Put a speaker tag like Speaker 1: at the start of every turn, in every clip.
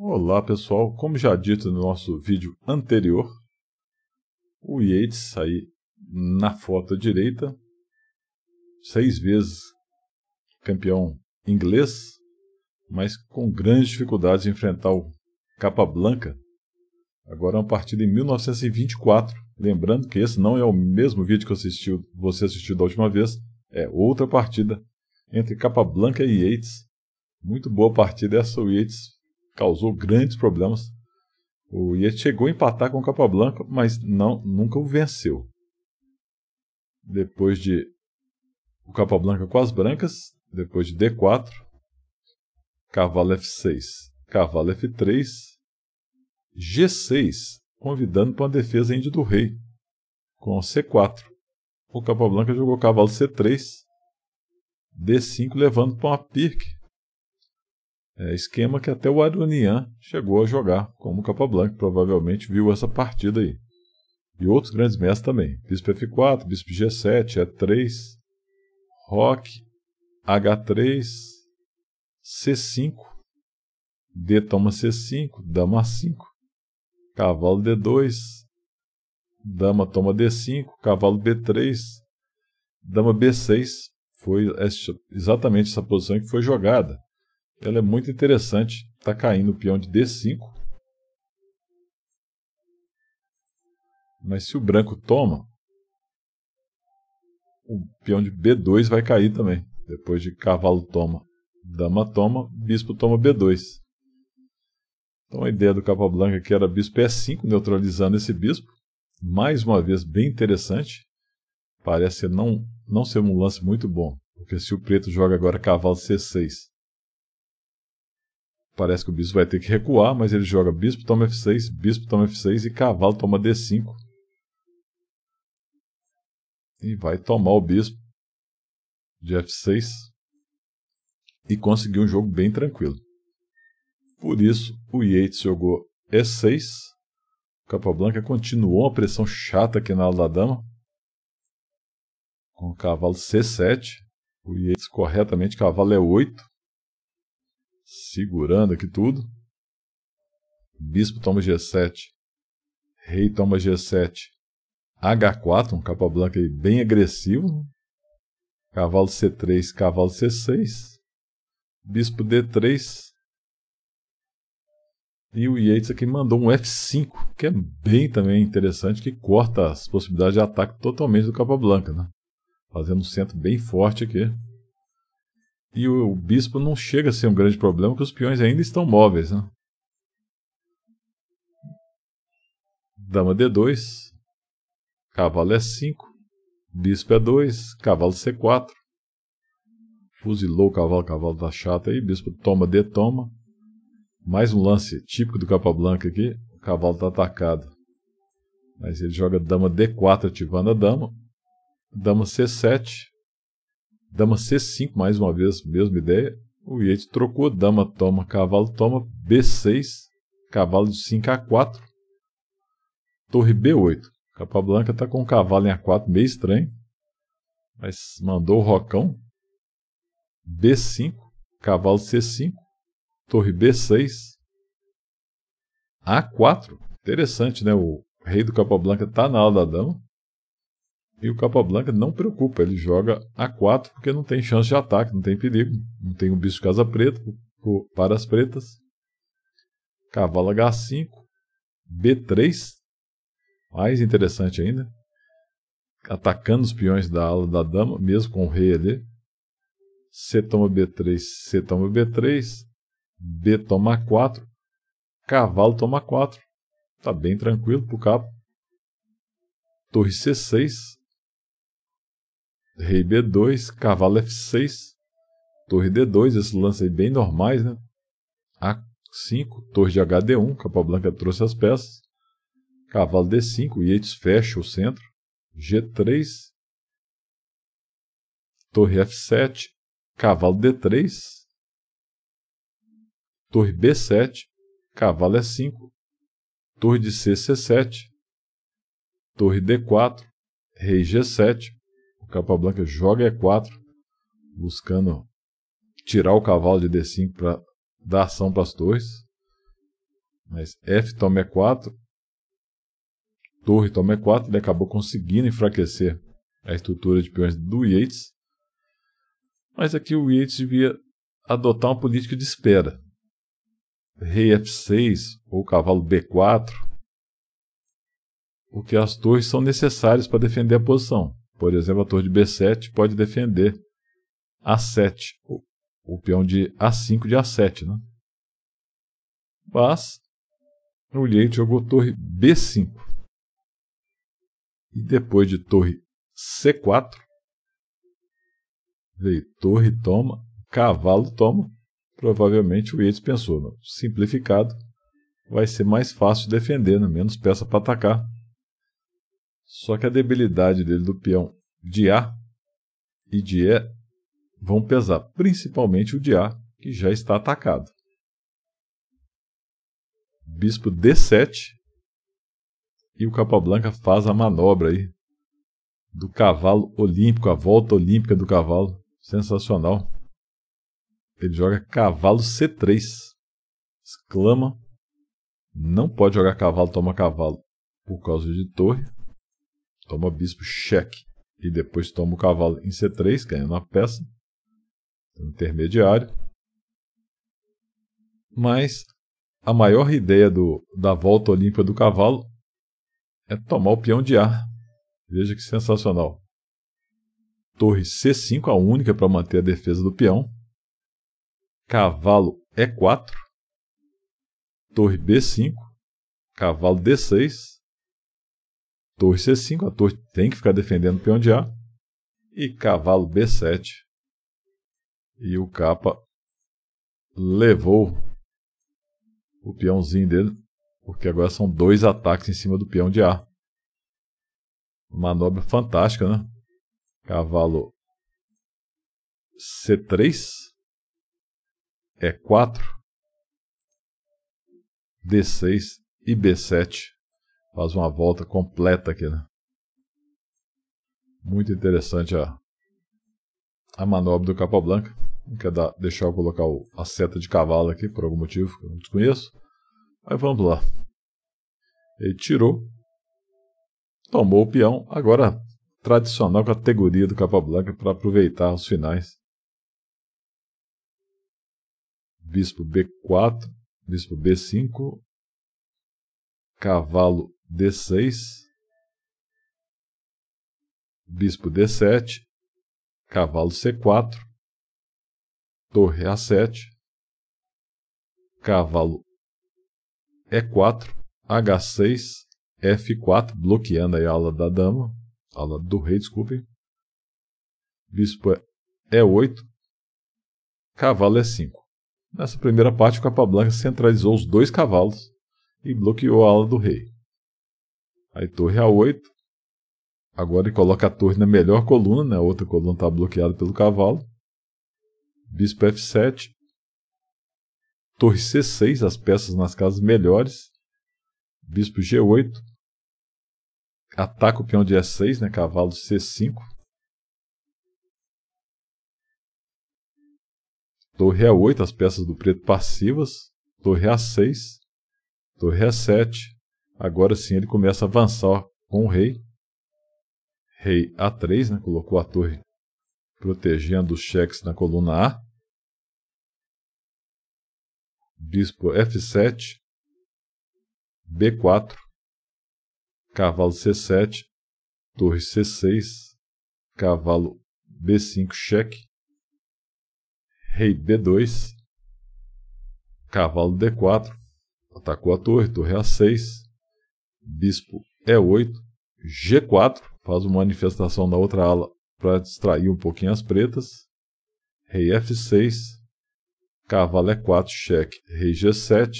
Speaker 1: Olá pessoal, como já dito no nosso vídeo anterior, o Yates aí na foto direita, seis vezes campeão inglês, mas com grandes dificuldades em enfrentar o Capa Blanca. Agora é uma partida em 1924, lembrando que esse não é o mesmo vídeo que assistiu, você assistiu da última vez, é outra partida entre Capa Blanca e Yates. Muito boa partida essa, o Yates causou grandes problemas. O Yates chegou a empatar com o Capablanca, mas não, nunca o venceu. Depois de o Capablanca com as brancas, depois de D4, cavalo F6, cavalo F3, G6, convidando para uma defesa índia do rei, com C4. O Capablanca jogou cavalo C3, D5 levando para uma pique, é, esquema que até o Aronian chegou a jogar como Capablanca, provavelmente viu essa partida aí. E outros grandes mestres também. Bispo F4, Bispo G7, E3, Rock, H3, C5, D toma C5, Dama A5, Cavalo D2, Dama toma D5, Cavalo B3, Dama B6. Foi exatamente essa posição que foi jogada. Ela é muito interessante. Está caindo o peão de D5. Mas se o branco toma, o peão de B2 vai cair também. Depois de cavalo toma, dama toma, bispo toma B2. Então a ideia do capa branca aqui era bispo E5, neutralizando esse bispo. Mais uma vez, bem interessante. Parece não, não ser um lance muito bom, porque se o preto joga agora cavalo C6 Parece que o bispo vai ter que recuar, mas ele joga bispo toma f6, bispo toma f6 e cavalo toma d5. E vai tomar o bispo de f6 e conseguir um jogo bem tranquilo. Por isso, o Yates jogou e6. Capablanca continuou a pressão chata aqui na ala da dama. Com o cavalo c7. O Yates corretamente, cavalo e8 é segurando aqui tudo. Bispo toma G7. Rei toma G7. H4, um capa Branca aí bem agressivo. Cavalo C3, cavalo C6. Bispo D3. E o Yates aqui mandou um F5, que é bem também interessante, que corta as possibilidades de ataque totalmente do capa Branca, né? Fazendo um centro bem forte aqui e o, bispo não chega a ser um grande problema, porque os peões ainda estão móveis. Né? Dama D2, cavalo E5, é bispo E2, é cavalo C4. Fuzilou o cavalo, cavalo da tá chata aí, bispo toma D toma. Mais um lance típico do capa blanca aqui, o cavalo está atacado. Mas ele joga dama D4 ativando a dama. Dama C7, Dama C5, mais uma vez, mesma ideia. O Yates trocou, dama toma, cavalo toma, B6, cavalo de 5 a 4, torre B8. capa branca está com o cavalo em A4, meio estranho, mas mandou o rocão. B5, cavalo C5, torre B6, A4. Interessante, né? O rei do capa branca está na ala da dama. E o capa branca não preocupa, ele joga A4 porque não tem chance de ataque, não tem perigo. Não tem o um bicho casa preta para as pretas. Cavalo H5, B3, mais interessante ainda. Atacando os peões da ala da dama, mesmo com o rei ali. C toma B3, C toma B3, B toma A4, cavalo toma A4. Tá bem tranquilo pro capo. Torre C6, Rei B2, cavalo F6, torre D2, esses lances aí bem normais, né? A5, torre de HD1, branca trouxe as peças. Cavalo D5, Yates fecha o centro. G3, torre F7, cavalo D3, torre B7, cavalo E5, torre de C, C7, torre D4, rei G7, Capa Blanca joga E4, buscando tirar o cavalo de D5 para dar ação para as torres. Mas F toma E4, torre toma E4, ele acabou conseguindo enfraquecer a estrutura de peões do Yates. Mas aqui o Yates devia adotar uma política de espera. Rei F6 ou cavalo B4, porque as torres são necessárias para defender a posição. Por exemplo, a torre de B7 pode defender A7, o, peão de A5 de A7. Né? Mas o Liete jogou torre B5. E depois de torre C4, veio torre toma, cavalo toma. Provavelmente o Yates pensou, simplificado, vai ser mais fácil defender, né? menos peça para atacar. Só que a debilidade dele do peão de A e de E é vão pesar, principalmente o de A, que já está atacado. Bispo D7 e o Capablanca faz a manobra aí do cavalo olímpico, a volta olímpica do cavalo. Sensacional. Ele joga cavalo C3. Exclama. Não pode jogar cavalo, toma cavalo por causa de torre. Toma bispo cheque. E depois toma o cavalo em C3, ganhando a peça. Então, intermediário. Mas a maior ideia do, da volta olímpica do cavalo é tomar o peão de ar. Veja que sensacional. Torre C5, a única para manter a defesa do peão. Cavalo E4. Torre B5. Cavalo D6 torre C5, a torre tem que ficar defendendo o peão de A, e cavalo B7, e o capa levou o peãozinho dele, porque agora são dois ataques em cima do peão de A. Manobra fantástica, né? Cavalo C3, E4, D6 e B7 faz uma volta completa aqui, né? Muito interessante a, a manobra do capa Não quer dar, deixar eu colocar o, a seta de cavalo aqui por algum motivo que eu não desconheço. Mas vamos lá. Ele tirou, tomou o peão, agora tradicional categoria do capa blanca para aproveitar os finais. Bispo B4, Bispo B5, cavalo D6, bispo D7, cavalo C4, torre A7, cavalo E4, H6, F4, bloqueando a ala da dama, ala do rei, desculpem. Bispo E8, cavalo E5. Nessa primeira parte, o Capablanca centralizou os dois cavalos e bloqueou a ala do rei. Aí torre A8. Agora ele coloca a torre na melhor coluna, né? a outra coluna está bloqueada pelo cavalo. Bispo F7. Torre C6, as peças nas casas melhores. Bispo G8. Ataca o peão de E6, né? cavalo C5. Torre A8, as peças do preto passivas. Torre A6. Torre A7 Agora sim ele começa a avançar com o rei. Rei A3, né? colocou a torre protegendo os cheques na coluna A. Bispo F7, B4, cavalo C7, torre C6, cavalo B5 cheque, rei B2, cavalo D4, atacou a torre, torre A6, bispo E8, G4, faz uma manifestação na outra ala para distrair um pouquinho as pretas, rei F6, cavalo E4, cheque, rei G7,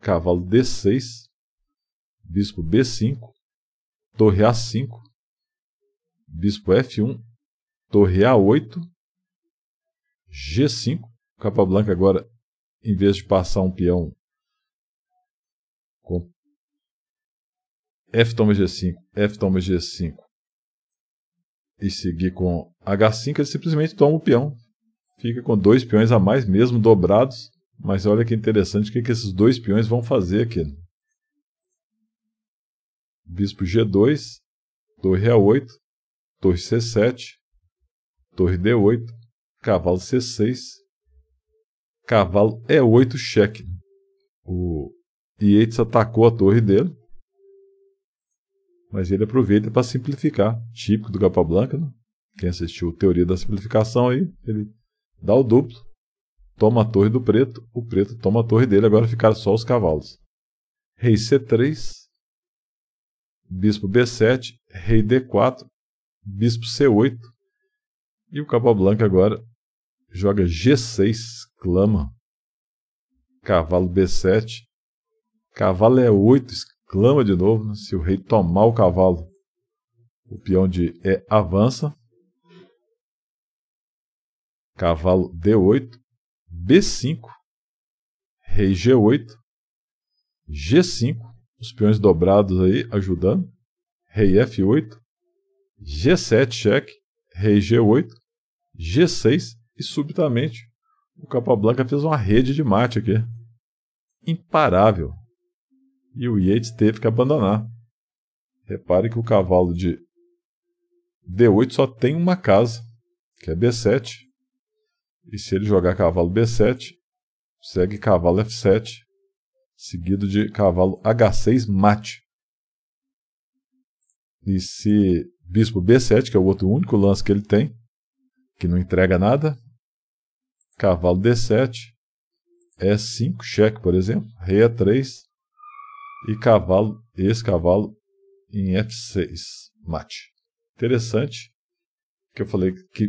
Speaker 1: cavalo D6, bispo B5, torre A5, bispo F1, torre A8, G5, capa branca agora, em vez de passar um peão com F toma G5, F toma G5 e seguir com H5, ele simplesmente toma o peão. Fica com dois peões a mais, mesmo dobrados. Mas olha que interessante o que, que esses dois peões vão fazer aqui. Bispo G2, torre A8, torre C7, torre D8, cavalo C6, cavalo E8 cheque. O Yates atacou a torre dele. Mas ele aproveita para simplificar, típico do Capablanca, né? quem assistiu Teoria da Simplificação aí, ele dá o duplo, toma a torre do preto, o preto toma a torre dele, agora ficaram só os cavalos. Rei C3, bispo B7, rei D4, bispo C8, e o Capablanca agora joga G6, clama, cavalo B7, cavalo E8, é clama de novo né? se o rei tomar o cavalo. O peão de E avança. Cavalo D8, B5, rei G8, G5, os peões dobrados aí ajudando. Rei F8, G7 cheque, rei G8, G6 e subitamente o capa branca fez uma rede de mate aqui. Imparável e o Yates teve que abandonar. Repare que o cavalo de D8 só tem uma casa, que é B7. E se ele jogar cavalo B7, segue cavalo F7, seguido de cavalo H6 mate. E se bispo B7, que é o outro único lance que ele tem, que não entrega nada, cavalo D7, E5 cheque, por exemplo, rei A3, e cavalo, esse cavalo em F6, mate. Interessante, que eu falei que,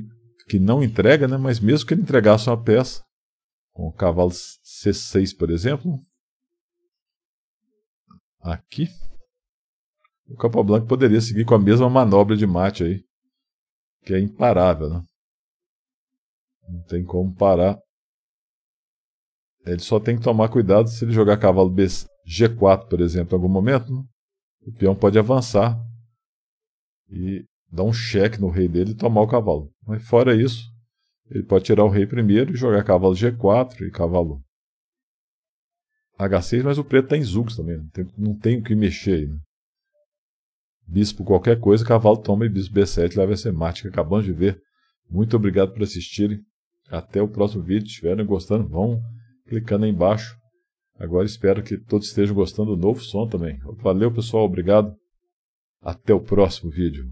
Speaker 1: que não entrega, né? mas mesmo que ele entregasse uma peça, com o cavalo C6, por exemplo, aqui, o Capablanca poderia seguir com a mesma manobra de mate aí, que é imparável. Né? Não tem como parar. Ele só tem que tomar cuidado se ele jogar cavalo B, G4, por exemplo, em algum momento, o peão pode avançar e dar um cheque no rei dele e tomar o cavalo. Mas fora isso, ele pode tirar o rei primeiro e jogar cavalo G4 e cavalo H6, mas o preto tem tá em zugs também, não tem, não tem o que mexer aí. Né? Bispo qualquer coisa, cavalo toma e bispo B7 leva essa semática Acabamos de ver. Muito obrigado por assistirem. Até o próximo vídeo. Se estiverem gostando, vão clicando aí embaixo. Agora espero que todos estejam gostando do novo som também. Valeu, pessoal. Obrigado. Até o próximo vídeo.